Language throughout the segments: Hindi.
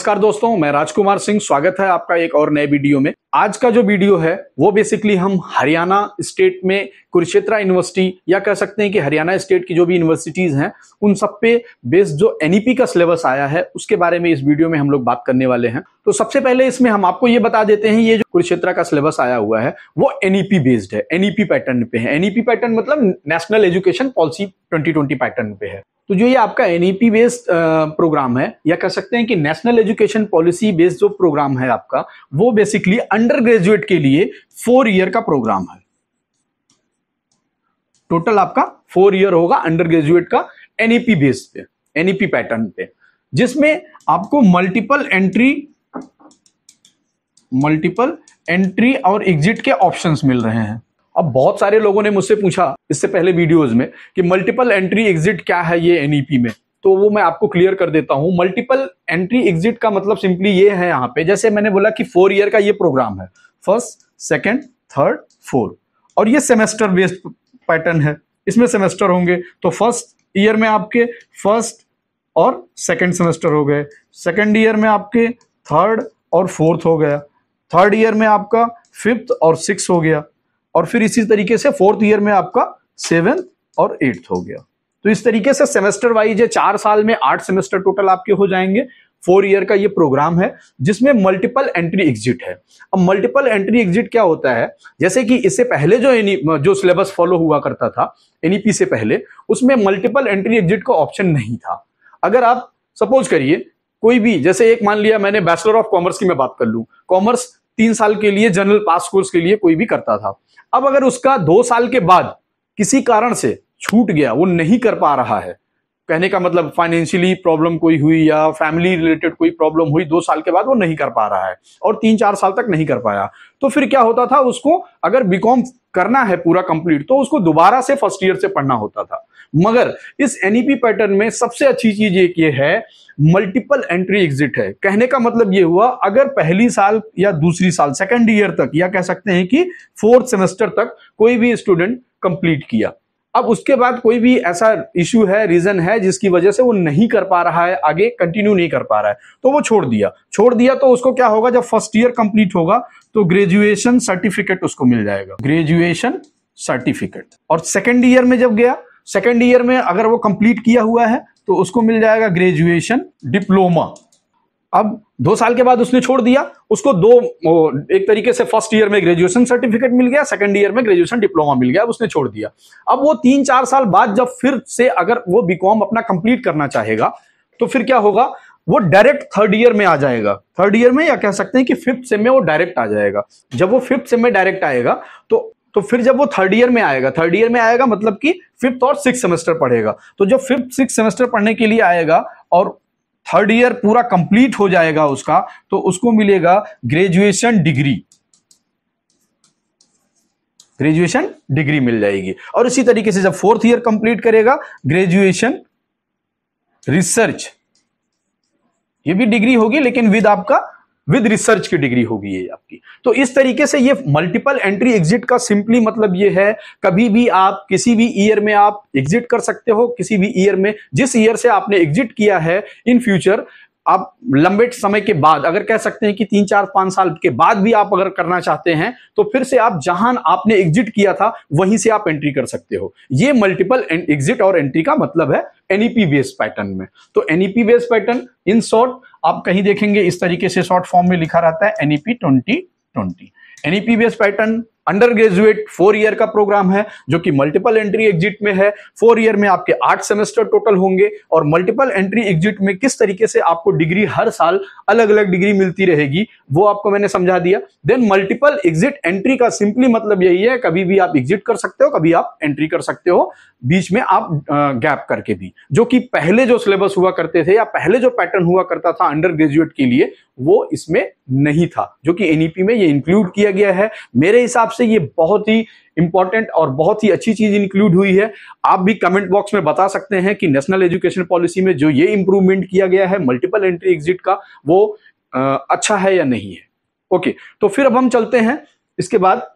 नमस्कार दोस्तों मैं राजकुमार सिंह स्वागत है आपका एक और नए वीडियो में आज का जो वीडियो है वो बेसिकली हम हरियाणा स्टेट में कुरुक्षेत्रा यूनिवर्सिटी या कह सकते हैं कि हरियाणा स्टेट की जो भी यूनिवर्सिटीज हैं उन सब पे बेस्ड जो एनईपी e का सिलेबस आया है उसके बारे में इस वीडियो में हम लोग बात करने वाले हैं तो सबसे पहले इसमें हम आपको ये बता देते हैं ये जो कुरुक्षेत्रा का सिलेबस आया हुआ है वो एनईपी बेस्ड e है एनईपी पैटर्न e पे है एनईपी पैटर्न मतलब national education policy twenty pattern पे है तो जो ये आपका एनईपी बेस्ड प्रोग्राम है या कह सकते हैं कि नेशनल एजुकेशन पॉलिसी बेस्ड जो प्रोग्राम है आपका वो बेसिकली अंडर ग्रेजुएट के लिए फोर ईयर का प्रोग्राम है टोटल आपका फोर ईयर होगा अंडर ग्रेजुएट का एनईपी बेस e पे एनईपी पैटर्न e पे जिसमें आपको मल्टीपल एंट्री मल्टीपल एंट्री और एग्जिट के ऑप्शंस मिल रहे हैं अब बहुत सारे लोगों ने मुझसे पूछा इससे पहले वीडियोज में कि मल्टीपल एंट्री एग्जिट क्या है ये एनईपी e में तो वो मैं आपको क्लियर कर देता हूँ मल्टीपल एंट्री एग्जिट का मतलब सिंपली ये है यहाँ पे जैसे मैंने बोला कि फोर ईयर का ये प्रोग्राम है फर्स्ट सेकेंड थर्ड फोर्थ और ये सेमेस्टर बेस्ड पैटर्न है इसमें सेमेस्टर होंगे तो फर्स्ट ईयर में आपके फर्स्ट और सेकेंड सेमेस्टर हो गए सेकेंड ईयर में आपके थर्ड और फोर्थ हो गया थर्ड ईयर में आपका फिफ्थ और सिक्स हो गया और फिर इसी तरीके से फोर्थ ईयर में आपका सेवेंथ और एट्थ हो गया तो इस तरीके से सेमेस्टर वाइज चार साल में आठ सेमेस्टर टोटल आपके हो जाएंगे फोर ईयर का ये प्रोग्राम है जिसमें मल्टीपल एंट्री एग्जिट है अब मल्टीपल एंट्री एग्जिट क्या होता है जैसे कि इससे पहले जो जो सिलेबस फॉलो हुआ करता था एनईपी से पहले उसमें मल्टीपल एंट्री एग्जिट का ऑप्शन नहीं था अगर आप सपोज करिए कोई भी जैसे एक मान लिया मैंने बैचलर ऑफ कॉमर्स की मैं बात कर लू कॉमर्स तीन साल के लिए जनरल पास कोर्स के लिए कोई भी करता था अब अगर उसका दो साल के बाद किसी कारण से छूट गया वो नहीं कर पा रहा है कहने का मतलब फाइनेंशियली प्रॉब्लम कोई हुई या फैमिली रिलेटेड कोई प्रॉब्लम हुई दो साल के बाद वो नहीं कर पा रहा है और तीन चार साल तक नहीं कर पाया तो फिर क्या होता था उसको अगर बीकॉम करना है पूरा कंप्लीट तो उसको दोबारा से फर्स्ट ईयर से पढ़ना होता था मगर इस एनईपी पैटर्न e में सबसे अच्छी चीज एक ये है मल्टीपल एंट्री एग्जिट है कहने का मतलब ये हुआ अगर पहली साल या दूसरी साल सेकेंड ईयर तक या कह सकते हैं कि फोर्थ सेमेस्टर तक कोई भी स्टूडेंट कंप्लीट किया अब उसके बाद कोई भी ऐसा इश्यू है रीजन है जिसकी वजह से वो नहीं कर पा रहा है आगे कंटिन्यू नहीं कर पा रहा है तो वो छोड़ दिया छोड़ दिया तो उसको क्या होगा जब फर्स्ट ईयर कंप्लीट होगा तो ग्रेजुएशन सर्टिफिकेट उसको मिल जाएगा ग्रेजुएशन सर्टिफिकेट और सेकेंड ईयर में जब गया सेकेंड ईयर में अगर वो कंप्लीट किया हुआ है तो उसको मिल जाएगा ग्रेजुएशन डिप्लोमा अब दो साल के बाद उसने छोड़ दिया उसको दो एक तरीके से फर्स्ट ईयर में ग्रेजुएशन सर्टिफिकेट मिल गया सेकंड ईयर में ग्रेजुएशन डिप्लोमा मिल गया उसने छोड़ दिया अब वो तीन चार साल बाद जब फिर से अगर वो बीकॉम अपना कंप्लीट करना चाहेगा तो फिर क्या होगा वो डायरेक्ट थर्ड ईयर में आ जाएगा थर्ड ईयर में या कह सकते हैं कि फिफ्थ सेम में वो डायरेक्ट आ जाएगा जब वो फिफ्थ सेम में डायरेक्ट आएगा तो तो फिर जब वो थर्ड ईयर में आएगा थर्ड ईयर में आएगा मतलब कि फिफ्थ और सिक्स सेमेस्टर पढ़ेगा तो जब फिफ्थ सिक्स सेमेस्टर पढ़ने के लिए आएगा और थर्ड ईयर पूरा कंप्लीट हो जाएगा उसका तो उसको मिलेगा ग्रेजुएशन डिग्री ग्रेजुएशन डिग्री मिल जाएगी और इसी तरीके से जब फोर्थ ईयर कंप्लीट करेगा ग्रेजुएशन रिसर्च ये भी डिग्री होगी लेकिन विद आपका विद रिसर्च की डिग्री होगी ये आपकी तो इस तरीके से ये मल्टीपल एंट्री एग्जिट का सिंपली मतलब ये है कभी भी आप किसी भी ईयर में आप एग्जिट कर सकते हो किसी भी ईयर में जिस ईयर से आपने एग्जिट किया है इन फ्यूचर आप लंबे समय के बाद अगर कह सकते हैं कि तीन चार पांच साल के बाद भी आप अगर करना चाहते हैं तो फिर से आप जहां आपने एग्जिट किया था वहीं से आप एंट्री कर सकते हो ये मल्टीपल एग्जिट और एंट्री का मतलब है एनईपी बेस्ड पैटर्न में तो NEP based pattern in short आप कहीं देखेंगे इस तरीके से शॉर्ट फॉर्म में लिखा रहता है NEP twenty twenty NEP base pattern undergraduate four year का प्रोग्राम है जो कि मल्टीपल एंट्री एग्जिट में है फोर ईयर में आपके आठ सेमेस्टर टोटल होंगे और मल्टीपल एंट्री एग्जिट में किस तरीके से आपको डिग्री हर साल अलग अलग डिग्री मिलती रहेगी वो आपको मैंने समझा दिया देन मल्टीपल एग्जिट एंट्री का सिंपली मतलब यही है कभी भी आप एग्जिट कर सकते हो कभी आप एंट्री कर सकते हो बीच में आप गैप करके भी जो कि पहले जो सिलेबस हुआ करते थे या पहले जो पैटर्न हुआ करता था अंडर ग्रेजुएट के लिए वो इसमें नहीं था जो कि एनईपी e में ये इंक्लूड किया गया है मेरे हिसाब से ये बहुत ही इंपॉर्टेंट और बहुत ही अच्छी चीज इंक्लूड हुई है आप भी कमेंट बॉक्स में बता सकते हैं कि नेशनल एजुकेशन पॉलिसी में जो ये इंप्रूवमेंट किया गया है मल्टीपल एंट्री एग्जिट का वो आ, अच्छा है या नहीं है ओके तो फिर अब हम चलते हैं इसके बाद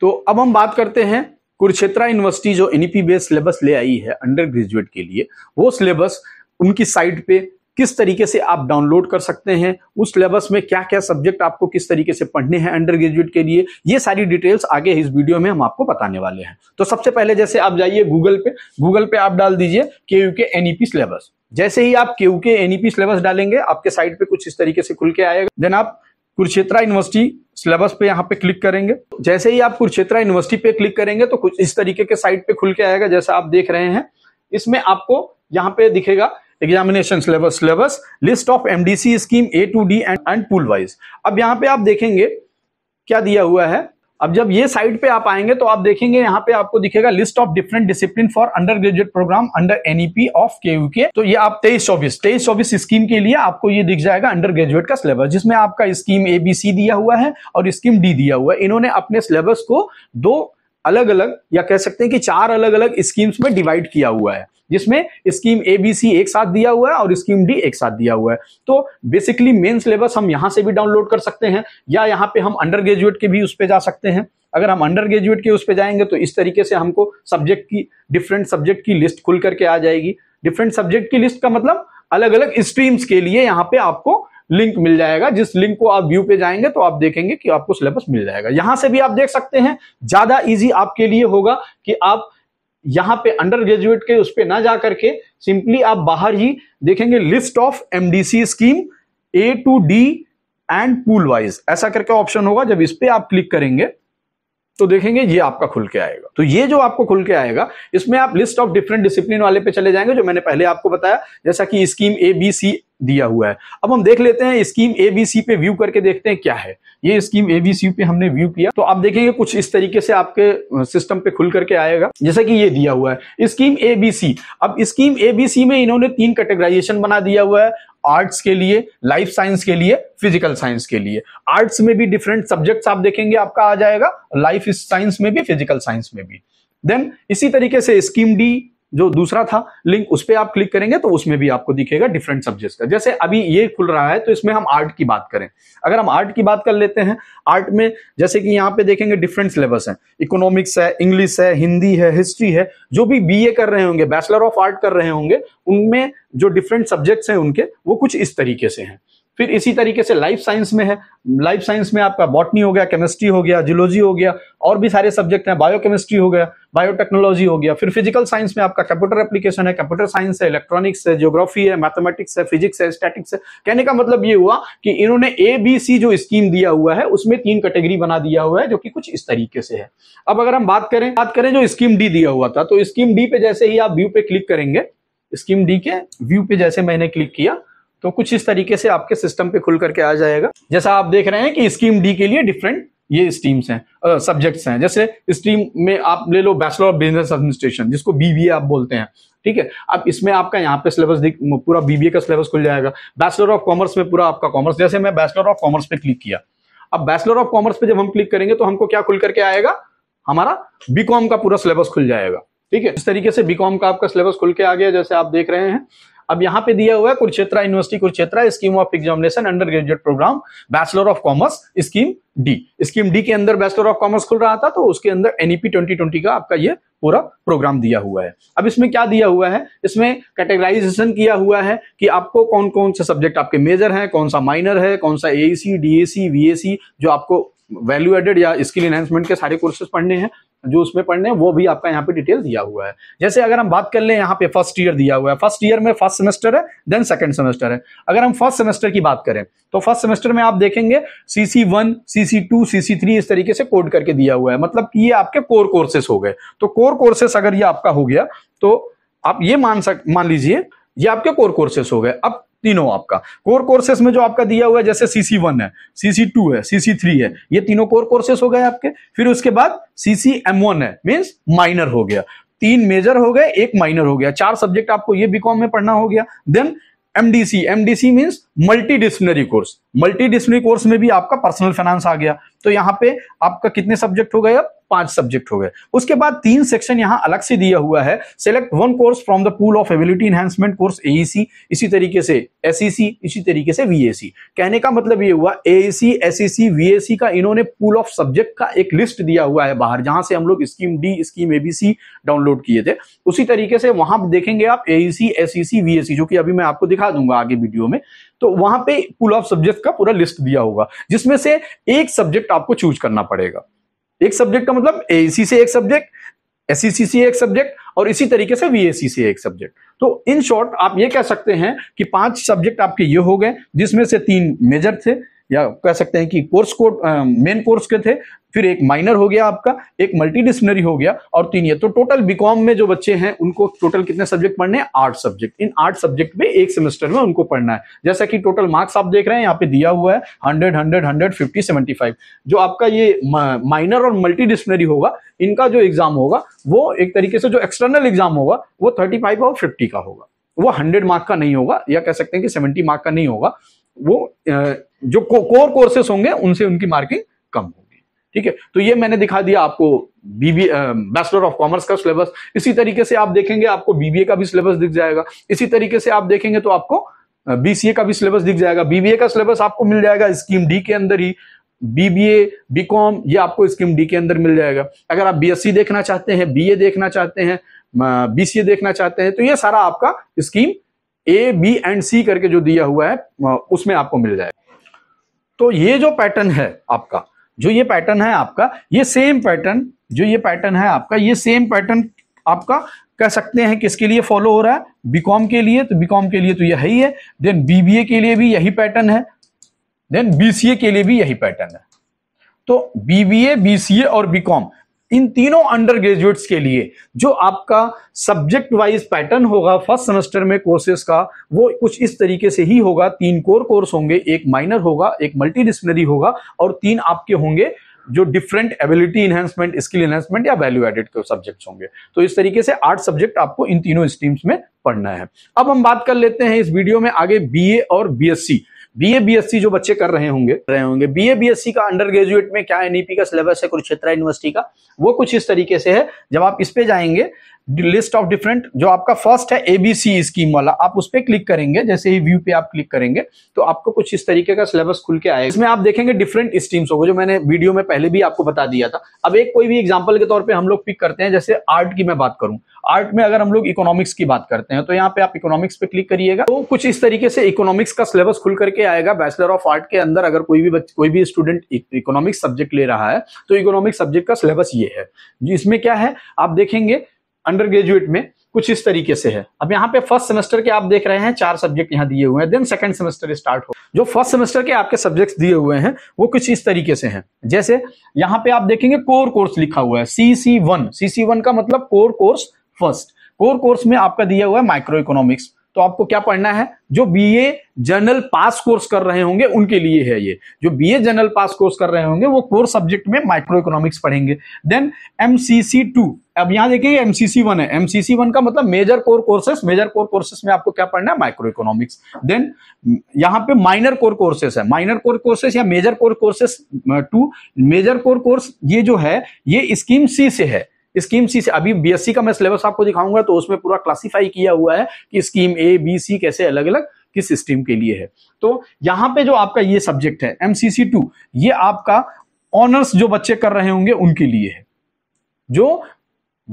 तो अब हम बात करते हैं कुरुक्षेत्रा यूनिवर्सिटी जो एनईपी बेस्ड सिलेबस ले आई है अंडर ग्रेजुएट के लिए वो सिलेबस उनकी साइट पे किस तरीके से आप डाउनलोड कर सकते हैं उस सिलेबस में क्या क्या सब्जेक्ट आपको किस तरीके से पढ़ने हैं अंडर ग्रेजुएट के लिए ये सारी डिटेल्स आगे इस वीडियो में हम आपको बताने वाले हैं तो सबसे पहले जैसे आप जाइए गूगल पे गूगल पे आप डाल दीजिए के यू के एन सिलेबस जैसे ही आप के यू के एन सिलेबस डालेंगे आपके साइट पे कुछ इस तरीके से खुल के आएगा देन आप कुरुक्षेत्रा यूनिवर्सिटी सिलेबस पे यहाँ पे क्लिक करेंगे जैसे ही आप कुरुक्षेत्रा यूनिवर्सिटी पे क्लिक करेंगे तो कुछ इस तरीके के साइट पे खुल के आएगा जैसा आप देख रहे हैं इसमें आपको यहाँ पे दिखेगा examination syllabus syllabus list of MDC scheme A to D and and pool wise अब यहाँ पे आप देखेंगे क्या दिया हुआ है अब जब ये साइट पे आप आएंगे तो आप देखेंगे यहाँ पे आपको दिखेगा list of different discipline for undergraduate programme under NEP of K U K तो ये आप तेईस चौबीस तेईस चौबीस स्कीम के लिए आपको ये दिख जाएगा अंडर ग्रेजुएट का सिलेबस जिसमें आपका स्कीम ए बी सी दिया हुआ है और स्कीम डी दिया हुआ है इन्होंने अपने सिलेबस को दो अलग अलग या कह सकते हैं कि चार अलग अलग स्कीम्स में डिवाइड किया हुआ है जिसमें स्कीम ए बी सी एक साथ दिया हुआ है और स्कीम डी एक साथ दिया हुआ है तो बेसिकली मेन सिलेबस हम यहाँ से भी डाउनलोड कर सकते हैं या यहाँ पे हम अंडर ग्रेजुएट के भी उस पर जा सकते हैं अगर हम अंडर ग्रेजुएट के उस पर जाएंगे तो इस तरीके से हमको सब्जेक्ट की डिफरेंट सब्जेक्ट की लिस्ट खुल करके आ जाएगी डिफरेंट सब्जेक्ट की लिस्ट का मतलब अलग अलग स्ट्रीम्स के लिए यहाँ पे आपको लिंक मिल जाएगा जिस लिंक को आप व्यू पे जाएंगे तो आप देखेंगे कि आपको सिलेबस मिल जाएगा यहां से भी आप देख सकते हैं ज्यादा इजी आपके लिए होगा कि आप यहां पे अंडर ग्रेजुएट के उस पर ना जा करके सिंपली आप बाहर ही देखेंगे list of MDC scheme A to D and pool wise ऐसा करके ऑप्शन होगा जब इस पर आप क्लिक करेंगे तो देखेंगे ये आपका खुल के आएगा तो ये जो आपको खुल के आएगा इसमें आप लिस्ट ऑफ डिफरेंट डिसिप्लिन वाले पे चले जाएंगे जो मैंने पहले आपको बताया जैसा कि स्कीम ए बी सी दिया हुआ है अब हम देख लेते हैं स्कीम एबीसी पे व्यू करके देखते हैं क्या है ये स्कीम एबीसी पे हमने व्यू किया तो आप देखेंगे कुछ इस तरीके से आपके सिस्टम पे खुल करके आएगा जैसे कि ये दिया हुआ है स्कीम एबीसी अब स्कीम एबीसी में इन्होंने तीन कैटेगराइजेशन बना दिया हुआ है आर्ट्स के लिए लाइफ साइंस के लिए फिजिकल साइंस के लिए आर्ट्स में भी डिफरेंट सब्जेक्ट्स आप देखेंगे आपका आ जाएगा लाइफ साइंस में भी फिजिकल साइंस में भी देन इसी तरीके से स्कीम डी जो दूसरा था लिंक उस पर आप क्लिक करेंगे तो उसमें भी आपको दिखेगा डिफरेंट सब्जेक्ट का जैसे अभी ये खुल रहा है तो इसमें हम आर्ट की बात करें अगर हम आर्ट की बात कर लेते हैं आर्ट में जैसे कि यहाँ पे देखेंगे डिफरेंट सिलेबस है इकोनॉमिक्स है इंग्लिश है हिंदी है हिस्ट्री है जो भी बी कर रहे होंगे बैचलर ऑफ आर्ट कर रहे होंगे उनमें जो डिफरेंट सब्जेक्ट्स हैं उनके वो कुछ इस तरीके से हैं फिर इसी तरीके से लाइफ साइंस में है लाइफ साइंस में आपका बॉटनी हो गया केमिस्ट्री हो गया जियोलॉजी हो गया और भी सारे सब्जेक्ट हैं बायोकेमिस्ट्री हो गया बायोटेक्नोलॉजी हो गया फिर फिजिकल साइंस में आपका कंप्यूटर एप्लीकेशन है कंप्यूटर साइंस है इलेक्ट्रॉनिक्स है जियोग्राफी है मैथमेटिक्स है फिजिक्स है स्टैटिक्स है कहने का मतलब ये हुआ कि इन्होंने ए बी सी जो स्कीम दिया हुआ है उसमें तीन कैटेगरी बना दिया हुआ है जो कि कुछ इस तरीके से है अब अगर हम बात करें बात करें जो स्कीम डी दिया हुआ था तो स्कीम डी पे जैसे ही आप व्यू पे क्लिक करेंगे स्कीम डी के व्यू पे जैसे मैंने क्लिक किया तो कुछ इस तरीके से आपके सिस्टम पे खुल करके आ जाएगा जैसा आप देख रहे हैं कि स्ट्रीम डी के लिए डिफरेंट ये स्ट्रीम्स हैं सब्जेक्ट्स हैं जैसे स्ट्रीम में आप ले लो बैचलर ऑफ बिजनेस एडमिनिस्ट्रेशन जिसको बीबीए आप बोलते हैं ठीक है अब इसमें आपका यहाँ पे सिलेबस पूरा बीबीए का सिलेबस खुल जाएगा बैचलर ऑफ कॉमर्स में पूरा आपका कॉमर्स जैसे मैं बैचलर ऑफ कॉमर्स पे क्लिक किया अब बैचलर ऑफ कॉमर्स पे जब हम क्लिक करेंगे तो हमको क्या खुल करके आएगा हमारा बीकॉम का पूरा सिलेबस खुल जाएगा ठीक है इस तरीके से बीकॉम का आपका सिलेबस खुल के आ गया जैसे आप देख रहे हैं अब यहाँ पे दिया हुआ है Kurukshetra university Kurukshetra scheme of examination undergraduate programme bachelor of commerce scheme D scheme D के अंदर बैचलर ऑफ कॉमर्स खुल रहा था तो उसके अंदर एनईपी ट्वेंटी ट्वेंटी का आपका ये पूरा प्रोग्राम दिया हुआ है अब इसमें क्या दिया हुआ है इसमें कैटेगराइजेशन किया हुआ है कि आपको कौन कौन से सब्जेक्ट आपके मेजर हैं कौन सा माइनर है कौन सा ए C D A C we A C जो आपको वैल्यू एडेड या स्किल एनहेंसमेंट के सारे कोर्सेज पढ़ने हैं जो उसमें पढ़ने वो भी आपका यहाँ पे डिटेल दिया हुआ है जैसे अगर हम बात कर लें यहाँ पे फर्स्ट ईयर दिया हुआ है फर्स्ट ईयर में फर्स्ट सेमेस्टर है देन सेकंड सेमेस्टर है अगर हम फर्स्ट सेमेस्टर की बात करें तो फर्स्ट सेमेस्टर में आप देखेंगे CC one CC two CC three इस तरीके से कोड करके दिया हुआ है मतलब ये आपके कोर कोर्सेस हो गए तो कोर कोर्सेस अगर ये आपका हो गया तो आप ये मान सक मान लीजिए ये आपके कोर कोर्सेस हो गए अब तीनों आपका कोर कोर्सेस में जो आपका दिया हुआ है जैसे सीसी वन है सीसी टू है सीसी थ्री है ये तीनों कोर कोर्सेस हो गए आपके फिर उसके बाद सीसी एम वन है मीन्स माइनर हो गया तीन मेजर हो गए एक माइनर हो गया चार सब्जेक्ट आपको ये बीकॉम में पढ़ना हो गया then MDC MDC means multidisciplinary course multidisciplinary course में भी आपका पर्सनल फाइनेंस आ गया तो यहाँ पे आपका कितने सब्जेक्ट हो गए अब पांच सब्जेक्ट हो गए उसके बाद तीन सेक्शन यहाँ अलग से दिया हुआ है select one course from the pool of ability enhancement course AEC इसी तरीके से एसईसी e इसी तरीके से वीएसी कहने का मतलब ये हुआ एईसी एसईसी वीएसी का इन्होंने पूल ऑफ सब्जेक्ट का एक लिस्ट दिया हुआ है बाहर जहां से हम लोग scheme D scheme ABC download किए थे उसी तरीके से वहां देखेंगे आप एईसी एसईसी वीएसी जो कि अभी मैं आपको दिखा दूंगा आगे वीडियो में तो वहां पे पूल ऑफ सब्जेक्ट का पूरा लिस्ट दिया होगा जिसमें से एक सब्जेक्ट आपको चूज करना पड़ेगा एक सब्जेक्ट का मतलब ए से एक सब्जेक्ट एस से एक सब्जेक्ट और इसी तरीके से वीएससी से एक सब्जेक्ट तो इन शॉर्ट आप ये कह सकते हैं कि पांच सब्जेक्ट आपके ये हो गए जिसमें से तीन मेजर थे या कह सकते हैं कि कोर्स को मेन कोर्स के थे फिर एक माइनर हो गया आपका एक मल्टी हो गया और तीन ये तो टोटल बीकॉम में जो बच्चे हैं उनको टोटल कितने सब्जेक्ट पढ़ने हैं आठ सब्जेक्ट इन आठ सब्जेक्ट में एक सेमेस्टर में उनको पढ़ना है जैसा कि टोटल मार्क्स आप देख रहे हैं यहाँ पे दिया हुआ है hundred hundred hundred fifty seventy five जो आपका ये माइनर और मल्टी होगा इनका जो एग्जाम होगा वो एक तरीके से जो एक्सटर्नल एग्जाम होगा वो थर्टी फाइव और फिफ्टी का होगा वो हंड्रेड मार्क का नहीं होगा या कह सकते हैं कि सेवेंटी मार्क का नहीं होगा वो जो को, कोर कोर्सेस होंगे उनसे उनकी मार्किंग कम होगी ठीक है तो ये मैंने दिखा दिया आपको बीबीए बैचलर ऑफ कॉमर्स का सिलेबस इसी तरीके से आप देखेंगे आपको बीबीए का भी सिलेबस दिख जाएगा इसी तरीके से आप देखेंगे तो आपको बीसीए का भी सिलेबस दिख जाएगा बीबीए का सिलेबस आपको मिल जाएगा स्कीम डी के अंदर ही बीबीए बीकॉम ये आपको स्कीम डी के अंदर मिल जाएगा अगर आप बीएससी देखना चाहते हैं बीए देखना चाहते हैं बीसीए देखना चाहते हैं तो ये सारा आपका scheme A B and C करके जो दिया हुआ है उसमें आपको मिल जाएगा तो ये जो पैटर्न है आपका जो ये पैटर्न है आपका ये सेम पैटर्न जो ये पैटर्न है आपका ये सेम पैटर्न आपका कह सकते हैं किसके लिए फॉलो हो रहा है बीकॉम के लिए तो बीकॉम के लिए तो यही है देन बीबीए के लिए भी यही पैटर्न है देन बीसीए के लिए भी यही पैटर्न है तो बीबीए बीसीए और बीकॉम इन तीनों अंडर ग्रेजुएट्स के लिए जो आपका सब्जेक्ट वाइज पैटर्न होगा फर्स्ट सेमेस्टर में कोर्सेज का वो कुछ इस तरीके से ही होगा तीन कोर कोर्स होंगे एक माइनर होगा एक मल्टी होगा और तीन आपके होंगे जो different ability enhancement skill enhancement या वैल्यू एडेड के सब्जेक्ट्स होंगे तो इस तरीके से आठ सब्जेक्ट आपको इन तीनों स्ट्रीम्स में पढ़ना है अब हम बात कर लेते हैं इस वीडियो में आगे बीए और बीएससी बी एस सी जो बच्चे कर रहे होंगे रहे होंगे बी एस सी का अंडर ग्रेजुएट में क्या एनईपी का सिलेबस है कुरुक्षेत्रा यूनिवर्सिटी का वो कुछ इस तरीके से है जब आप इस पे जाएंगे लिस्ट ऑफ डिफरेंट जो आपका फर्स्ट है एबीसी स्कीम वाला आप उस पर क्लिक करेंगे जैसे ही व्यू पे आप क्लिक करेंगे तो आपको कुछ इस तरीके का सिलेबस खुल के आएगा इसमें आप देखेंगे डिफरेंट स्ट्रीम्स होगा जो मैंने वीडियो में पहले भी आपको बता दिया था अब एक कोई भी एग्जाम्पल के तौर पर हम लोग पिक करते हैं जैसे आर्ट की मैं बात करूं आर्ट में अगर हम लोग इकोनॉमिक्स की बात करते हैं तो यहाँ पे आप इकोनॉमिक्स पे क्लिक करिएगा तो कुछ इस तरीके से इकोनॉमिक्स का सिलेबस खुल करके आएगा बैचलर ऑफ आर्ट के अंदर अगर कोई भी कोई भी स्टूडेंट इकोनॉमिक्स सब्जेक्ट ले रहा है तो इकोनॉमिक्स सब्जेक्ट का सिलेबस ये है इसमें क्या है आप देखेंगे अंडर ग्रेजुएट में कुछ इस तरीके से है अब यहाँ पे फर्स्ट सेमेस्टर के आप देख रहे हैं चार सब्जेक्ट यहाँ दिए हुए हैं देन सेकंड सेमेस्टर स्टार्ट हो जो फर्स्ट सेमेस्टर के आपके सब्जेक्ट्स दिए हुए हैं वो कुछ इस तरीके से हैं जैसे यहाँ पे आप देखेंगे कोर कोर्स लिखा हुआ है सी सी वन सी सी वन का मतलब core course first core course में आपका दिया हुआ है माइक्रो इकोनॉमिक्स तो आपको क्या पढ़ना है जो बीए जनरल पास कोर्स कर रहे होंगे उनके लिए है ये जो बीए जनरल पास कोर्स कर रहे होंगे वो कोर्स सब्जेक्ट में माइक्रो इकोनॉमिक्स पढ़ेंगे देन एमसीसी टू अब यहां देखिए एमसीसी वन है एमसीसी वन का मतलब major core courses major core courses में आपको क्या पढ़ना है माइक्रो इकोनॉमिक्स देन यहाँ पे माइनर कोर कोर्सेस है माइनर कोर कोर्सेस या major core courses two major core course ये जो है ये स्कीम सी से है स्कीम सी से अभी बीएससी का मैं सिलेबस आपको दिखाऊंगा तो उसमें पूरा क्लासीफाई किया हुआ है कि स्कीम ए बी सी कैसे अलग अलग किस स्ट्रीम के लिए है तो यहाँ पे जो आपका ये सब्जेक्ट है एमसीसी टू ये आपका ऑनर्स जो बच्चे कर रहे होंगे उनके लिए है जो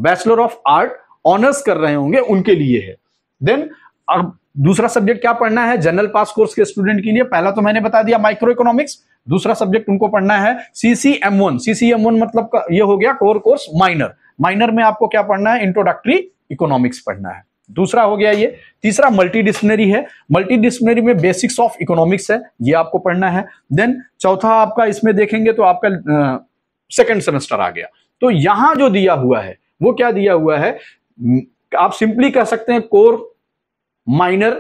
बैचलर ऑफ आर्ट ऑनर्स कर रहे होंगे उनके लिए है देन अब दूसरा सब्जेक्ट क्या पढ़ना है जनरल पास कोर्स के स्टूडेंट के लिए पहला तो मैंने बता दिया माइक्रो इकोनॉमिक्स दूसरा सब्जेक्ट उनको पढ़ना है सीसीएम वन सीसीएम वन मतलब का ये हो गया कोर कोर्स माइनर माइनर में आपको क्या पढ़ना है इंट्रोडक्टरी इकोनॉमिक्स पढ़ना है दूसरा हो गया ये तीसरा मल्टीडिसिप्लिनरी है मल्टीडिसिप्लिनरी में बेसिक्स ऑफ इकोनॉमिक्स है ये आपको पढ़ना है देन चौथा आपका इसमें देखेंगे तो आपका सेकेंड सेमेस्टर आ गया तो यहां जो दिया हुआ है वो क्या दिया हुआ है आप सिंपली कह सकते हैं कोर माइनर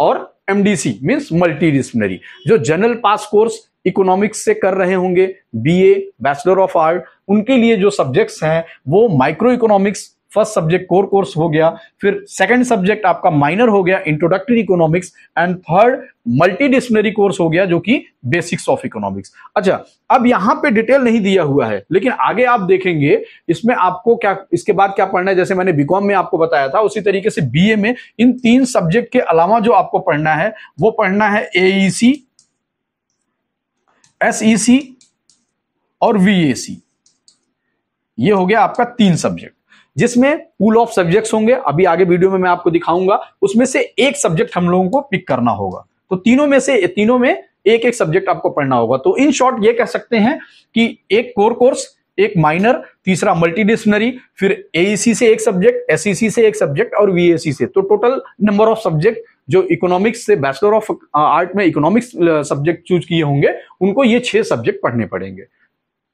और एमडीसी मीन्स मल्टीडिसिप्लिनरी जो जनरल पास कोर्स इकोनॉमिक्स से कर रहे होंगे बीए बैचलर ऑफ आर्ट उनके लिए जो सब्जेक्ट्स हैं वो microeconomics first subject core course हो गया फिर सेकंड सब्जेक्ट आपका माइनर हो गया introductory economics and third multidisciplinary course हो गया जो कि बेसिक्स ऑफ इकोनॉमिक्स अच्छा अब यहां पे डिटेल नहीं दिया हुआ है लेकिन आगे आप देखेंगे इसमें आपको क्या इसके बाद क्या पढ़ना है जैसे मैंने बीकॉम में आपको बताया था उसी तरीके से बीए में इन तीन सब्जेक्ट के अलावा जो आपको पढ़ना है वो पढ़ना है एईसी एस e और वी ये हो गया आपका तीन सब्जेक्ट जिसमें पूल ऑफ सब्जेक्ट्स होंगे अभी आगे वीडियो में मैं आपको दिखाऊंगा उसमें से एक सब्जेक्ट हम लोगों को पिक करना होगा तो तीनों में से तीनों में एक एक सब्जेक्ट आपको पढ़ना होगा तो इन शॉर्ट ये कह सकते हैं कि एक कोर कोर्स एक माइनर तीसरा मल्टीडिस्प्लिनरी फिर एसी e से एक सब्जेक्ट एसईसी e से एक सब्जेक्ट और वीएसी से तो टोटल नंबर ऑफ सब्जेक्ट जो इकोनॉमिक्स से बैचलर ऑफ आर्ट में इकोनॉमिक्स सब्जेक्ट चूज किए होंगे उनको ये छह सब्जेक्ट पढ़ने पड़ेंगे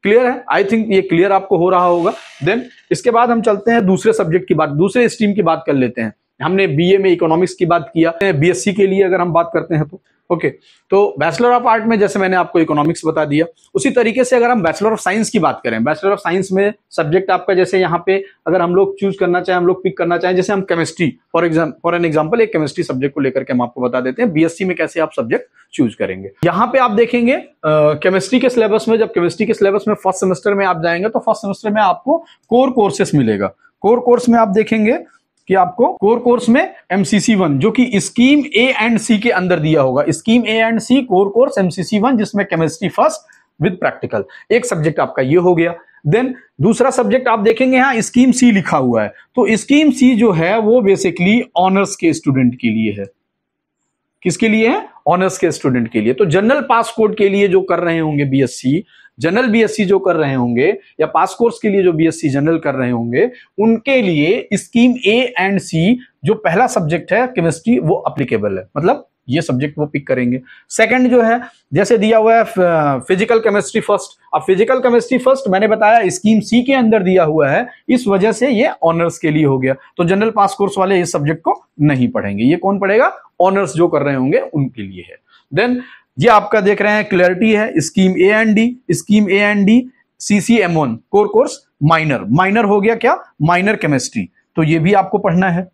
क्लियर है आई थिंक ये क्लियर आपको हो रहा होगा देन इसके बाद हम चलते हैं दूसरे सब्जेक्ट की बात दूसरे स्ट्रीम की बात कर लेते हैं हमने बीए में इकोनॉमिक्स की बात किया बीएससी के लिए अगर हम बात करते हैं तो ओके okay, तो बैचलर ऑफ आर्ट में जैसे मैंने आपको इकोनॉमिक्स बता दिया उसी तरीके से अगर हम बैचलर ऑफ साइंस की बात करें बैचलर ऑफ साइंस में सब्जेक्ट आपका जैसे यहाँ पे अगर हम लोग चूज करना चाहें हम लोग पिक करना चाहें जैसे हम chemistry for exam for an example एक केमिस्ट्री सब्जेक्ट को लेकर के हम आपको बता देते हैं बीएससी में कैसे आप सब्जेक्ट चूज करेंगे यहाँ पे आप देखेंगे केमिस्ट्री के सिलेबस में जब केमिस्ट्री के सिलेबस में फर्स्ट सेमेस्टर में आप जाएंगे तो फर्स्ट सेमेस्टर में आपको कोर कोर्सेस मिलेगा कोर कोर्स में आप देखेंगे कि आपको कोर कोर्स में एमसीसी वन जो कि स्कीम ए एंड सी के अंदर दिया होगा scheme A and C core course MCC one जिसमें केमिस्ट्री फर्स्ट विद प्रैक्टिकल एक सब्जेक्ट आपका ये हो गया देन दूसरा सब्जेक्ट आप देखेंगे यहां स्कीम सी लिखा हुआ है तो स्कीम सी जो है वो बेसिकली ऑनर्स के स्टूडेंट के लिए है किसके लिए है ऑनर्स के स्टूडेंट के लिए तो जनरल पास कोड के लिए जो कर रहे होंगे बीएससी जनरल बीएससी जो कर रहे होंगे या पास कोर्स के लिए जो बीएससी जनरल कर रहे होंगे उनके लिए स्कीम ए एंड सी जो पहला सब्जेक्ट है केमिस्ट्री वो अप्लीकेबल है मतलब ये सब्जेक्ट वो पिक करेंगे सेकंड जो है जैसे दिया हुआ है फिजिकल केमिस्ट्री फर्स्ट अब फिजिकल केमिस्ट्री फर्स्ट मैंने बताया स्कीम सी के अंदर दिया हुआ है इस वजह से ये ऑनर्स के लिए हो गया तो जनरल पास कोर्स वाले इस सब्जेक्ट को नहीं पढ़ेंगे ये कौन पढ़ेगा ऑनर्स जो कर रहे होंगे उनके लिए है देन ये आपका देख रहे हैं क्लियरिटी है scheme A and D scheme A and D CCM one core course minor minor हो गया क्या माइनर केमिस्ट्री तो ये भी आपको पढ़ना है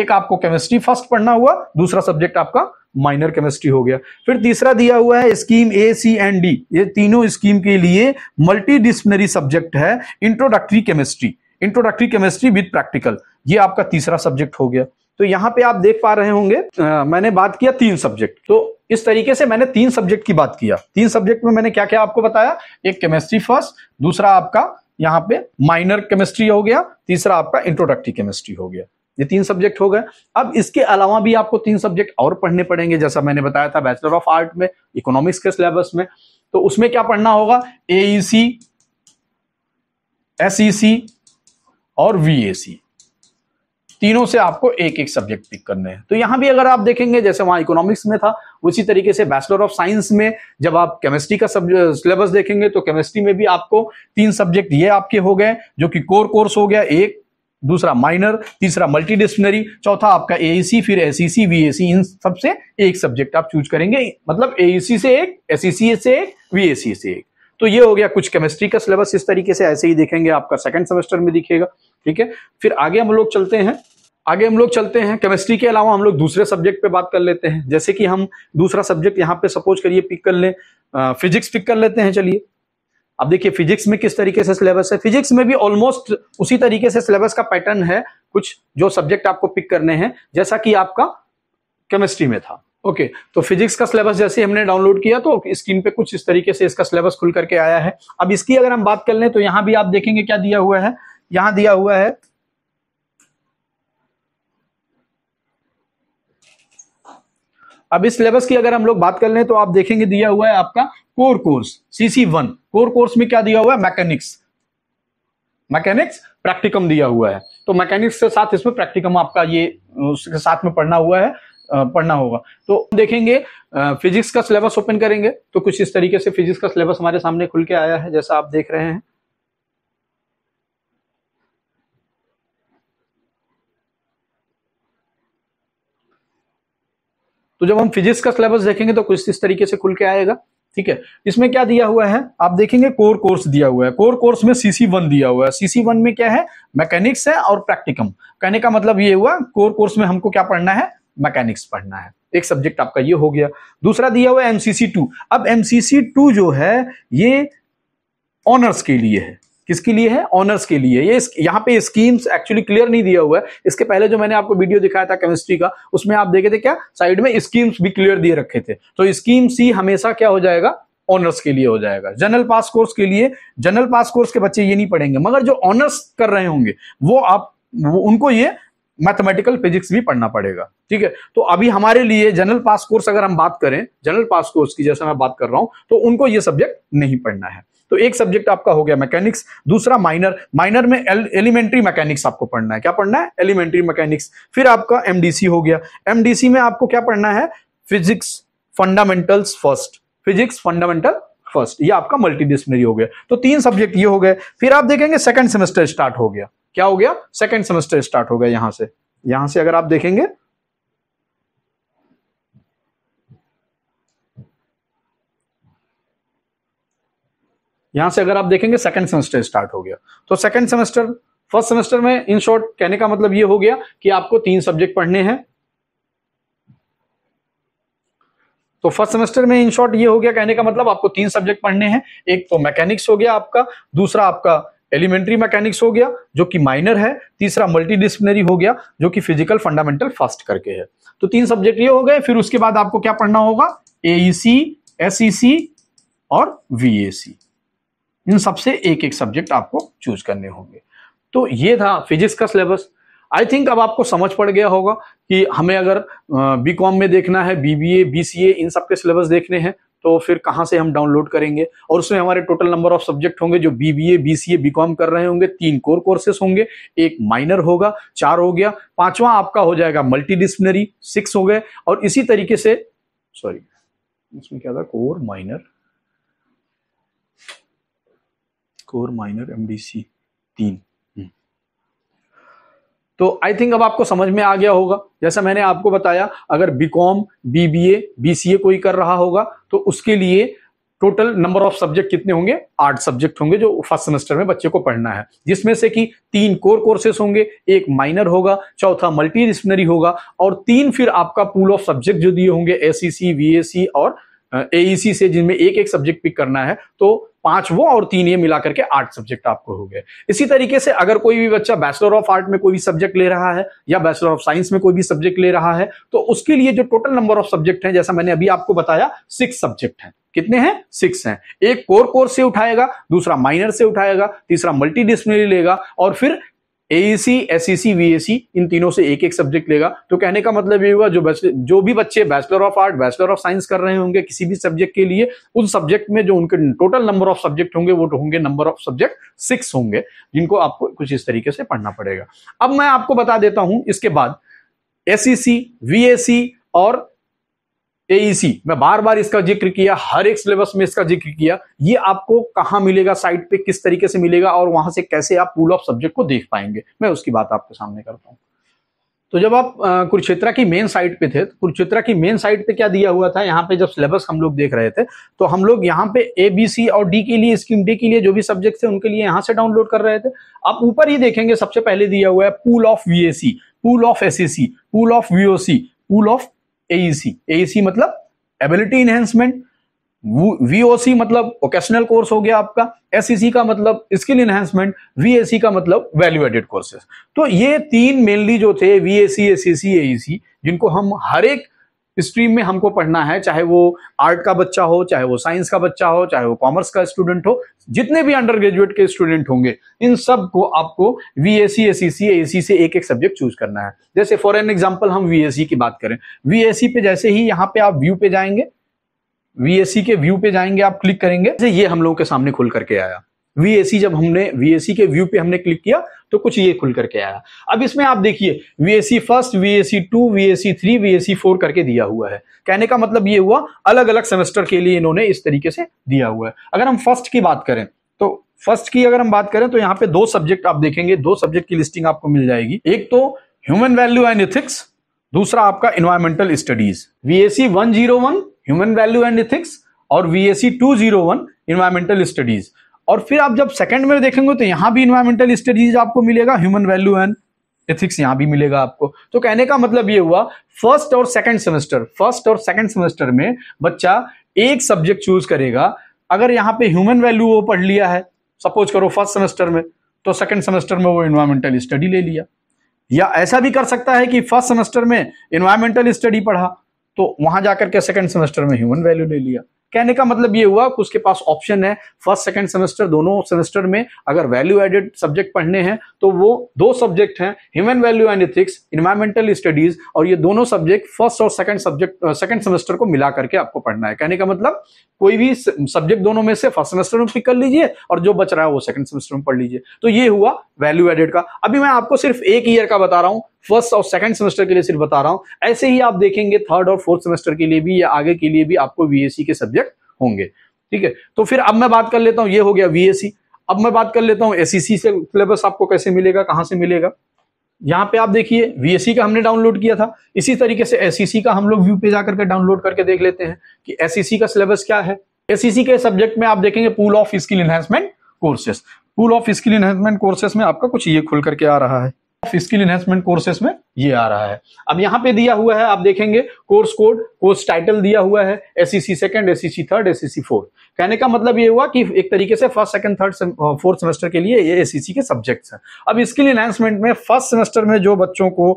एक आपको केमिस्ट्री फर्स्ट पढ़ना हुआ दूसरा सब्जेक्ट आपका माइनर केमिस्ट्री हो गया फिर तीसरा दिया हुआ है scheme A C and D ये तीनों स्कीम के लिए मल्टी डिस्पनरी सब्जेक्ट है introductory chemistry introductory chemistry with practical ये आपका तीसरा सब्जेक्ट हो गया तो यहाँ पे आप देख पा रहे होंगे मैंने बात किया तीन सब्जेक्ट तो इस तरीके से मैंने तीन सब्जेक्ट की बात किया तीन सब्जेक्ट में मैंने क्या क्या आपको बताया एक केमिस्ट्री फर्स्ट दूसरा आपका यहाँ पे माइनर केमिस्ट्री हो गया तीसरा आपका इंट्रोडक्टिव केमिस्ट्री हो गया ये तीन सब्जेक्ट हो गए अब इसके अलावा भी आपको तीन सब्जेक्ट और पढ़ने पड़ेंगे जैसा मैंने बताया था बैचलर ऑफ आर्ट में इकोनॉमिक्स के सिलेबस में तो उसमें क्या पढ़ना होगा एईसी सी e e और वी तीनों से आपको एक एक सब्जेक्ट पिक करने हैं तो यहां भी अगर आप देखेंगे जैसे वहां इकोनॉमिक्स में था उसी तरीके से बैचलर ऑफ साइंस में जब आप केमिस्ट्री का सिलेबस देखेंगे तो केमिस्ट्री में भी आपको तीन सब्जेक्ट ये आपके हो गए जो कि कोर कोर्स हो गया एक दूसरा माइनर तीसरा मल्टीडिसिप्लिनरी चौथा आपका एईसी e फिर एसईसी वीएसी e e इन सबसे एक सब्जेक्ट आप चूज करेंगे मतलब एईसी से एक एसईसी से एक वीएसी से एक तो ये हो गया कुछ केमिस्ट्री का सिलेबस इस तरीके से ऐसे ही देखेंगे आपका सेकंड सेमेस्टर में दिखेगा ठीक है फिर आगे हम लोग चलते हैं आगे हम लोग चलते हैं केमिस्ट्री के अलावा हम लोग दूसरे सब्जेक्ट पे बात कर लेते हैं जैसे कि हम दूसरा सब्जेक्ट यहाँ पे सपोज करिए पिक कर लें फिजिक्स पिक कर लेते हैं चलिए अब देखिए फिजिक्स में किस तरीके से सिलेबस है फिजिक्स में भी ऑलमोस्ट उसी तरीके से सिलेबस का पैटर्न है कुछ जो सब्जेक्ट आपको पिक करने हैं जैसा कि आपका केमिस्ट्री में था ओके okay, तो फिजिक्स का सिलेबस जैसे हमने डाउनलोड किया तो स्क्रीन पे कुछ इस तरीके से इसका सिलेबस खुल करके आया है अब इसकी अगर हम बात कर लें तो यहां भी आप देखेंगे क्या दिया हुआ है यहां दिया हुआ है अब इस सिलेबस की अगर हम लोग बात कर लें तो आप देखेंगे दिया हुआ है आपका core course CC one core course में क्या दिया हुआ है मैकेनिक्स मैकेनिक्स प्रैक्टिकम दिया हुआ है तो मैकेनिक्स के साथ इसमें प्रैक्टिकम आपका ये उसके साथ में पढ़ना हुआ है पढ़ना होगा तो देखेंगे फिजिक्स का सिलेबस ओपन करेंगे तो कुछ इस तरीके से फिजिक्स का सिलेबस हमारे सामने खुल के आया है जैसा आप देख रहे हैं तो जब हम फिजिक्स का सिलेबस देखेंगे तो कुछ इस तरीके से खुल के आएगा ठीक है इसमें क्या दिया हुआ है आप देखेंगे कोर कोर्स दिया हुआ है कोर कोर्स में सीसी वन दिया हुआ है सीसी वन में क्या है मैकेनिक्स है और प्रैक्टिकम कहने का मतलब ये हुआ कोर कोर्स में हमको क्या पढ़ना है मैकेनिक्स पढ़ना है एक सब्जेक्ट आपका ये हो गया दूसरा दिया हुआ एमसीसी टू अब एमसीसी टू जो है ये ऑनर्स के लिए है किसके लिए है ऑनर्स के लिए ये यहाँ पे स्कीम्स एक्चुअली क्लियर नहीं दिया हुआ है इसके पहले जो मैंने आपको वीडियो दिखाया था केमिस्ट्री का उसमें आप देखे थे क्या साइड में स्कीम्स भी क्लियर दिए रखे थे तो स्कीम सी हमेशा क्या हो जाएगा ऑनर्स के लिए हो जाएगा जनरल पास कोर्स के लिए जनरल पास कोर्स के बच्चे ये नहीं पढ़ेंगे मगर जो ऑनर्स कर रहे होंगे वो आप वो उनको ये मैथमेटिकल फिजिक्स भी पढ़ना पड़ेगा ठीक है तो अभी हमारे लिए जनरल पास कोर्स अगर हम बात करें जनरल पास कोर्स की जैसे मैं बात कर रहा हूं तो उनको ये सब्जेक्ट नहीं पढ़ना है तो एक सब्जेक्ट आपका हो गया मैकेनिक्स दूसरा माइनर माइनर में एलिमेंट्री मैकेनिक्स आपको पढ़ना है क्या पढ़ना है एलिमेंट्री मैकेनिक्स फिर आपका एमडीसी हो गया एमडीसी में आपको क्या पढ़ना है physics fundamentals first physics fundamental first ये आपका मल्टीडिसिप्लिनरी हो गया तो तीन सब्जेक्ट ये हो गए फिर आप देखेंगे सेकंड सेमेस्टर स्टार्ट हो गया क्या हो गया सेकंड सेमेस्टर स्टार्ट हो गया यहां से यहां से अगर आप देखेंगे यहां से अगर आप देखेंगे सेकंड सेमेस्टर स्टार्ट हो गया तो सेकंड सेमेस्टर फर्स्ट सेमेस्टर में इन शॉर्ट कहने का मतलब ये हो गया कि आपको तीन सब्जेक्ट पढ़ने हैं तो फर्स्ट सेमेस्टर में इन शॉर्ट ये हो गया कहने का मतलब आपको तीन सब्जेक्ट पढ़ने हैं एक तो मैकेनिक्स हो गया आपका दूसरा आपका एलिमेंट्री मैकेनिक्स हो गया जो कि माइनर है तीसरा मल्टीडिसिप्लिनरी हो गया जो कि फिजिकल फंडामेंटल फर्स्ट करके है तो तीन सब्जेक्ट ये हो गए फिर उसके बाद आपको क्या पढ़ना होगा एईसी एसईसी e e और वीएसी e इन सबसे एक एक सब्जेक्ट आपको चूज करने होंगे तो ये था फिजिक्स का सिलेबस आई थिंक अब आपको समझ पड़ गया होगा कि हमें अगर बी कॉम में देखना है बी बी सी ए इन सब के सिलेबस देखने हैं तो फिर कहाँ से हम डाउनलोड करेंगे और उसमें हमारे टोटल नंबर ऑफ सब्जेक्ट होंगे जो B B A B C A B com कर रहे होंगे तीन कोर कोर्सेस होंगे एक माइनर होगा चार हो गया पांचवा आपका हो जाएगा मल्टी सिक्स हो गए और इसी तरीके से सॉरी इसमें क्या था core minor core minor M D C तीन तो आई थिंक अब आपको समझ में आ गया होगा जैसा मैंने आपको बताया अगर B com B B A B C A कोई कर रहा होगा तो उसके लिए टोटल नंबर ऑफ सब्जेक्ट कितने होंगे आठ सब्जेक्ट होंगे जो फर्स्ट सेमेस्टर में बच्चे को पढ़ना है जिसमें से कि तीन कोर कोर्सेस होंगे एक माइनर होगा चौथा मल्टी डिस्प्लिनरी होगा और तीन फिर आपका पूल ऑफ सब्जेक्ट जो दिए होंगे एस सी सी सी और एईसी e से जिनमें एक एक सब्जेक्ट पिक करना है तो पांच वो और तीन ये मिला करके आठ सब्जेक्ट आपको हो गए इसी तरीके से अगर कोई भी बच्चा बैचलर ऑफ आर्ट में कोई भी सब्जेक्ट ले रहा है या बैचलर ऑफ साइंस में कोई भी सब्जेक्ट ले रहा है तो उसके लिए जो टोटल नंबर ऑफ सब्जेक्ट है जैसा मैंने अभी आपको बताया सिक्स सब्जेक्ट है कितने हैं सिक्स हैं एक कोर कोर्स से उठाएगा दूसरा माइनर से उठाएगा तीसरा मल्टीडिसिप्लिनरी लेगा और फिर AC S E C V C इन तीनों से एक एक सब्जेक्ट लेगा तो कहने का मतलब ये होगा जो जो भी बच्चे bachelor of art bachelor of science कर रहे होंगे किसी भी सब्जेक्ट के लिए उन सब्जेक्ट में जो उनके टोटल नंबर ऑफ सब्जेक्ट होंगे वो तो होंगे नंबर ऑफ सब्जेक्ट सिक्स होंगे जिनको आपको कुछ इस तरीके से पढ़ना पड़ेगा अब मैं आपको बता देता हूं इसके बाद एस ई सी वी सी और एईसी e मैं बार बार इसका जिक्र किया हर एक सिलेबस में इसका जिक्र किया ये आपको कहाँ मिलेगा साइट पे किस तरीके से मिलेगा और वहां से कैसे आप पूल ऑफ सब्जेक्ट को देख पाएंगे मैं उसकी बात आपके सामने करता हूँ तो जब आप कुरुक्षेत्रा की मेन साइट पे थे तो कुरुक्षेत्रा की मेन साइट पे क्या दिया हुआ था यहाँ पे जब सिलेबस हम लोग देख रहे थे तो हम लोग यहाँ पे ए बी सी और डी के लिए स्कीम डी के लिए जो भी सब्जेक्ट थे उनके लिए यहाँ से डाउनलोड कर रहे थे आप ऊपर ही देखेंगे सबसे पहले दिया हुआ है pool of VAC pool of C pool of C pool of AEC AEC e e मतलब एबिलिटी इनहेंसमेंट वीओसी मतलब ओकेशनल कोर्स हो गया आपका एसईसी e का मतलब स्किल इनहेंसमेंट वीएसी का मतलब वैल्यू एडेड कोर्सेज तो ये तीन मेनली जो थे वीएसी एसीसी एईसी जिनको हम हर एक स्ट्रीम में हमको पढ़ना है चाहे वो आर्ट का बच्चा हो चाहे वो साइंस का बच्चा हो चाहे वो कॉमर्स का स्टूडेंट हो जितने भी अंडर ग्रेजुएट के स्टूडेंट होंगे इन सब को आपको वी एस सी ए सी सी ए सी से एक एक सब्जेक्ट चूज करना है जैसे फॉर एन एग्जाम्पल हम वी सी की बात करें वी सी पे जैसे ही यहाँ पे आप व्यू पे जाएंगे वीएससी के व्यू पे जाएंगे आप क्लिक करेंगे ये हम लोगों के सामने खुल करके आया वीएसी जब हमने वीएसी के व्यू पे हमने क्लिक किया तो कुछ ये खुल करके आया अब इसमें आप देखिए VAC first VAC two VAC three VAC four करके दिया हुआ है कहने का मतलब ये हुआ अलग अलग सेमेस्टर के लिए इन्होंने इस तरीके से दिया हुआ है अगर हम फर्स्ट की बात करें तो फर्स्ट की अगर हम बात करें तो यहाँ पे दो सब्जेक्ट आप देखेंगे दो सब्जेक्ट की लिस्टिंग आपको मिल जाएगी एक तो ह्यूमन वैल्यू एंड इथिक्स दूसरा आपका environmental studies VAC one human value and ethics और VAC two zero one environmental studies और फिर आप जब सेकंड में देखेंगे तो यहां भी इन्वायरमेंटल स्टडीज आपको मिलेगा ह्यूमन वैल्यू एंड एथिक्स यहां भी मिलेगा आपको तो कहने का मतलब ये हुआ फर्स्ट और सेकंड सेमेस्टर फर्स्ट और सेकंड सेमेस्टर में बच्चा एक सब्जेक्ट चूज करेगा अगर यहाँ पे ह्यूमन वैल्यू वो पढ़ लिया है सपोज करो फर्स्ट सेमेस्टर में तो सेकंड सेमेस्टर में वो इन्वायरमेंटल स्टडी ले लिया या ऐसा भी कर सकता है कि फर्स्ट सेमेस्टर में इन्वायरमेंटल स्टडी पढ़ा तो वहां जाकर के सेकंड सेमेस्टर में ह्यूमन वैल्यू ले लिया कहने का मतलब ये हुआ कि उसके पास ऑप्शन है फर्स्ट सेकंड सेमेस्टर दोनों सेमेस्टर में अगर वैल्यू एडेड सब्जेक्ट पढ़ने हैं तो वो दो सब्जेक्ट हैं human value and ethics environmental studies और ये दोनों सब्जेक्ट फर्स्ट और सेकंड सब्जेक्ट सेकंड सेमेस्टर को मिला करके आपको पढ़ना है कहने का मतलब कोई भी सब्जेक्ट दोनों में से फर्स्ट सेमेस्टर में पिक कर लीजिए और जो बच रहा है वो सेकंड सेमेस्टर में पढ़ लीजिए तो ये हुआ वैल्यू एडेड का अभी मैं आपको सिर्फ एक ईयर का बता रहा हूँ फर्स्ट और सेकंड सेमेस्टर के लिए सिर्फ बता रहा हूं ऐसे ही आप देखेंगे थर्ड और फोर्थ सेमेस्टर के लिए भी या आगे के लिए भी आपको वीएससी के सब्जेक्ट होंगे ठीक है तो फिर अब मैं बात कर लेता हूँ ये हो गया वीएससी अब मैं बात कर लेता हूँ एसईसी e से सिलेबस आपको कैसे मिलेगा कहां से मिलेगा यहाँ पे आप देखिए वीएससी का हमने डाउनलोड किया था इसी तरीके से एसईसी e का हम लोग व्यू पे जाकर के डाउनलोड करके देख लेते हैं कि एसईसी e का सिलेबस क्या है एसईसी के सब्जेक्ट में आप देखेंगे pool of skill enhancement courses pool of skill enhancement courses में आपका कुछ ये खुल करके आ रहा है स्किल इन्हेंसमेंट कोर्सेस में ये आ रहा है अब यहाँ पे दिया हुआ है आप देखेंगे कोर्स कोड कोर्स टाइटल दिया हुआ है S C second S C third S C fourth कहने का मतलब ये हुआ कि एक तरीके से first second third fourth semester के लिए ये एस e के सब्जेक्ट्स हैं अब स्किल इन्हेंसमेंट में फर्स्ट सेमेस्टर में जो बच्चों को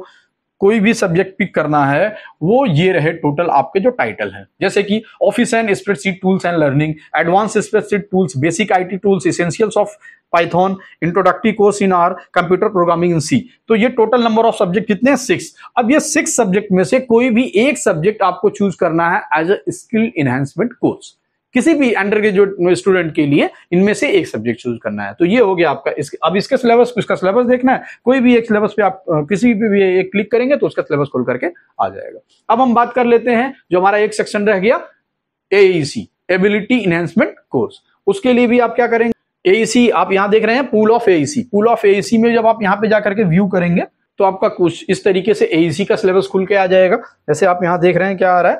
कोई भी सब्जेक्ट पिक करना है वो ये रहे टोटल आपके जो टाइटल है जैसे कि office and spreadsheet tools and learning advance spreadsheet tools basic IT tools essentials of Python introductive course in R computer programming in C तो ये टोटल नंबर ऑफ सब्जेक्ट कितने सिक्स अब ये सिक्स सब्जेक्ट में से कोई भी एक सब्जेक्ट आपको चूज करना है as a skill enhancement course किसी भी अंडर ग्रेजुएट स्टूडेंट के लिए इनमें से एक सब्जेक्ट चूज करना है तो ये हो गया आपका इसके अब इसके सिलेबस इसका सिलेबस देखना है कोई भी एक सिलेबस पे आप किसी भी, भी एक क्लिक करेंगे तो उसका सिलेबस खोल करके आ जाएगा अब हम बात कर लेते हैं जो हमारा एक सेक्शन रह गया एसी एबिलिटी इनहेंसमेंट कोर्स उसके लिए भी आप क्या करेंगे एईसी e आप यहाँ देख रहे हैं pool of AC pool of AEC में जब आप यहाँ पे जाकर के व्यू करेंगे तो आपका कुछ इस तरीके से एईसी e का सिलेबस खुल के आ जाएगा जैसे आप यहाँ देख रहे हैं क्या आ रहा है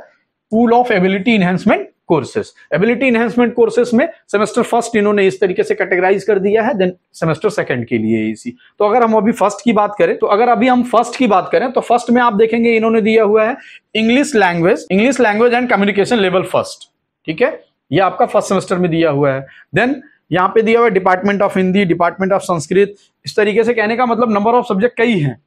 pool of ability enhancement courses ability enhancement courses में सेमेस्टर फर्स्ट इन्होंने इस तरीके से कैटेगराइज कर दिया है देन सेमेस्टर सेकंड के लिए इसी तो अगर हम अभी फर्स्ट की बात करें तो अगर अभी हम फर्स्ट की बात करें तो फर्स्ट में आप देखेंगे इन्होंने दिया हुआ है English language English language and communication level first ठीक है ये आपका फर्स्ट सेमेस्टर में दिया हुआ है देन यहाँ पे दिया हुआ है department of Hindi department of Sanskrit इस तरीके से कहने का मतलब नंबर ऑफ सब्जेक्ट कई हैं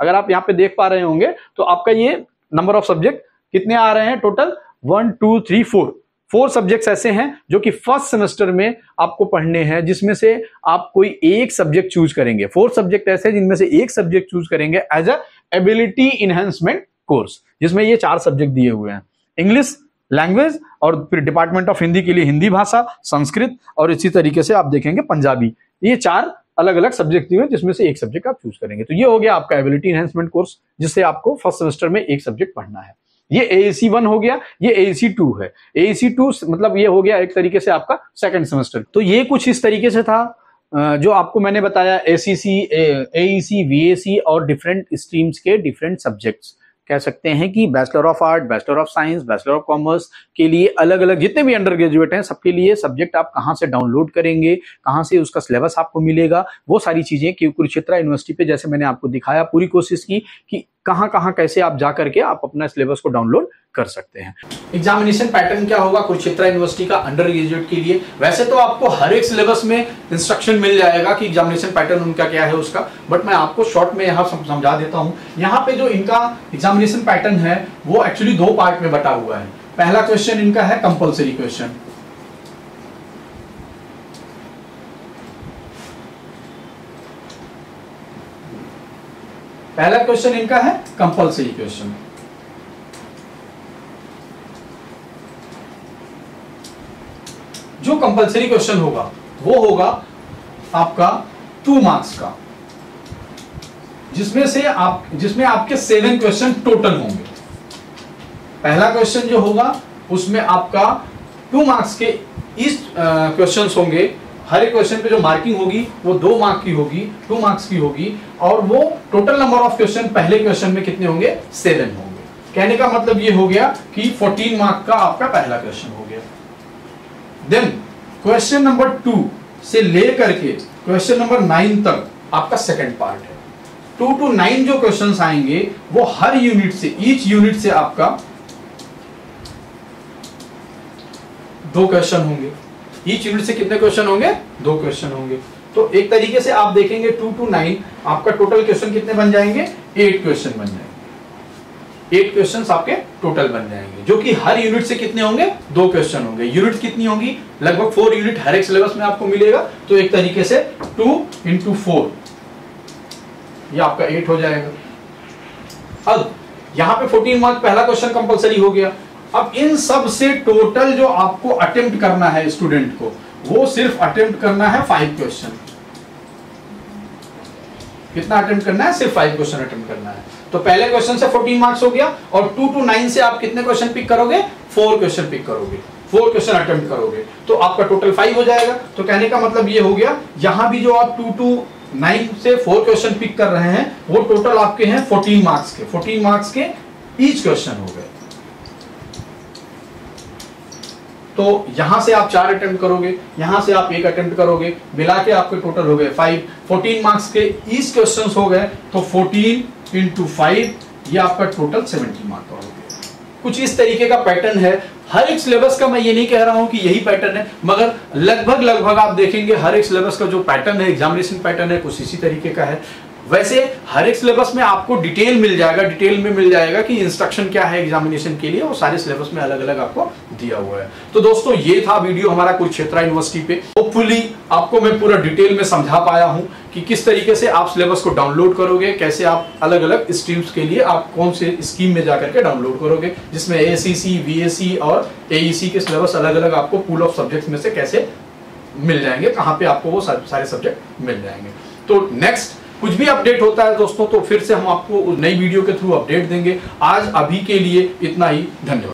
अगर आप यहाँ पे देख पा रहे होंगे तो आपका ये नंबर ऑफ सब्जेक्ट कितने आ रहे हैं total one two three four four subjects ऐसे हैं जो कि फर्स्ट सेमेस्टर में आपको पढ़ने हैं जिसमें से आप कोई एक सब्जेक्ट चूज करेंगे फोर सब्जेक्ट ऐसे हैं जिनमें से एक सब्जेक्ट चूज करेंगे as a ability enhancement course जिसमें ये चार सब्जेक्ट दिए हुए हैं इंग्लिश लैंग्वेज और फिर डिपार्टमेंट ऑफ हिंदी के लिए हिंदी भाषा संस्कृत और इसी तरीके से आप देखेंगे पंजाबी ये चार अलग अलग सब्जेक्ट दिए हुए जिसमें से एक सब्जेक्ट आप चूज करेंगे तो ये हो गया आपका एबिलिटी इनहेंसमेंट कोर्स जिससे आपको फर्स्ट सेमेस्टर में एक सब्जेक्ट पढ़ना है ये ए सी वन हो गया ये ए सी टू है ए सी टू मतलब ये हो गया एक तरीके से आपका सेकेंड सेमेस्टर तो ये कुछ इस तरीके से था जो आपको मैंने बताया ए सी सी ए सी वी ए सी और डिफरेंट स्ट्रीम्स के डिफरेंट सब्जेक्ट्स कह सकते हैं कि bachelor of art bachelor of science bachelor of commerce के लिए अलग अलग जितने भी अंडर ग्रेजुएट हैं सबके लिए सब्जेक्ट आप कहाँ से डाउनलोड करेंगे कहाँ से उसका सिलेबस आपको मिलेगा वो सारी चीज़ें कि कुरुक्षेत्रा यूनिवर्सिटी पे जैसे मैंने आपको दिखाया पूरी कोशिश की कि कहाँ कहाँ कैसे आप जा करके आप अपना सिलेबस को डाउनलोड कर सकते हैं एग्जामिनेशन पैटर्न क्या होगा कुरुक्षेत्रा यूनिवर्सिटी का अंडर ग्रेजुएट के लिए वैसे तो आपको हर एक सिलेबस में इंस्ट्रक्शन मिल जाएगा कि एग्जामिनेशन पैटर्न उनका क्या है उसका बट मैं आपको शॉर्ट में यहाँ समझा देता हूँ यहाँ पे जो इनका एग्जामिनेशन पैटर्न है वो एक्चुअली दो पार्ट में बटा हुआ है पहला क्वेश्चन इनका है कंपल्सरी क्वेश्चन पहला क्वेश्चन इनका है कंपल्सरी क्वेश्चन कंपलसरी क्वेश्चन होगा वो होगा आपका टू मार्क्स का जिसमें से आप जिसमें आपके सेवन क्वेश्चन टोटल होंगे पहला क्वेश्चन जो होगा उसमें आपका टू मार्क्स के इस क्वेश्चंस होंगे हर एक क्वेश्चन पे जो मार्किंग होगी वो दो मार्क की होगी टू मार्क्स की होगी और वो टोटल नंबर ऑफ क्वेश्चन पहले क्वेश्चन में कितने होंगे सेवन होंगे कहने का मतलब ये हो गया कि फोर्टीन मार्क का आपका पहला क्वेश्चन हो गया देन क्वेश्चन नंबर टू से लेकर के क्वेश्चन नंबर नाइन तक आपका सेकंड पार्ट है टू टू नाइन जो क्वेश्चन आएंगे वो हर यूनिट से ईच यूनिट से आपका दो क्वेश्चन होंगे ईच यूनिट से कितने क्वेश्चन होंगे दो क्वेश्चन होंगे तो एक तरीके से आप देखेंगे टू टू नाइन आपका टोटल क्वेश्चन कितने बन जाएंगे एट क्वेश्चन बन जाएंगे एट क्वेश्चन आपके टोटल बन जाएंगे जो कि हर यूनिट से कितने होंगे दो क्वेश्चन होंगे यूनिट कितनी होंगी लगभग फोर यूनिट हर एक सिलेबस में आपको मिलेगा तो एक तरीके से टू इंटू फोर यह आपका एट हो जाएगा अब यहां पे 14 मार्क पहला क्वेश्चन कंपलसरी हो गया अब इन सब से टोटल जो आपको अटेम्प्ट करना है स्टूडेंट को वो सिर्फ अटेम्प्ट करना है फाइव क्वेश्चन कितना अटेम्प्ट करना है सिर्फ फाइव क्वेश्चन अटेम्प्ट करना है तो पहले क्वेश्चन से 14 मार्क्स हो गया और 2 टू 9 से आप कितने क्वेश्चन पिक करोगे फोर क्वेश्चन पिक करोगे फोर क्वेश्चन अटेम्प्ट करोगे तो आपका टोटल फाइव हो जाएगा तो कहने का मतलब ये हो गया यहां भी जो आप टू टू नाइन से फोर क्वेश्चन पिक कर रहे हैं वो टोटल आपके हैं फोर्टीन मार्क्स के फोर्टीन मार्क्स के ईच क्वेश्चन हो गए तो यहां से आप चार अटेम्प्ट करोगे यहां से आप एक अटेम्प्ट करोगे मिला के आपके टोटल हो गए फाइव फोर्टीन मार्क्स के ईच क्वेश्चन हो गए तो फोर्टीन इंटू फाइव यह आपका टोटल सेवेंटी मार्क का हो गया कुछ इस तरीके का पैटर्न है हर एक सिलेबस का मैं ये नहीं कह रहा हूं कि यही पैटर्न है मगर लगभग लगभग आप देखेंगे हर एक सिलेबस का जो पैटर्न है एग्जामिनेशन पैटर्न है कुछ इसी तरीके का है वैसे हर एक सिलेबस में आपको डिटेल मिल जाएगा डिटेल में मिल जाएगा कि इंस्ट्रक्शन क्या है एग्जामिनेशन के लिए और सारे सिलेबस में अलग अलग आपको दिया हुआ है तो दोस्तों ये था वीडियो हमारा कुरुक्षेत्रा यूनिवर्सिटी पे होपफुली आपको मैं पूरा डिटेल में समझा पाया हूँ कि किस तरीके से आप सिलेबस को डाउनलोड करोगे कैसे आप अलग अलग स्ट्रीम्स के लिए आप कौन से स्कीम में जाकर के डाउनलोड करोगे जिसमें ए सी सी वी सी और ए ई सी के सिलेबस अलग अलग आपको पूल ऑफ सब्जेक्ट्स में से कैसे मिल जाएंगे कहाँ पे आपको वो सारे सब्जेक्ट मिल जाएंगे तो नेक्स्ट कुछ भी अपडेट होता है दोस्तों तो फिर से हम आपको नई वीडियो के थ्रू अपडेट देंगे आज अभी के लिए इतना ही धन्यवाद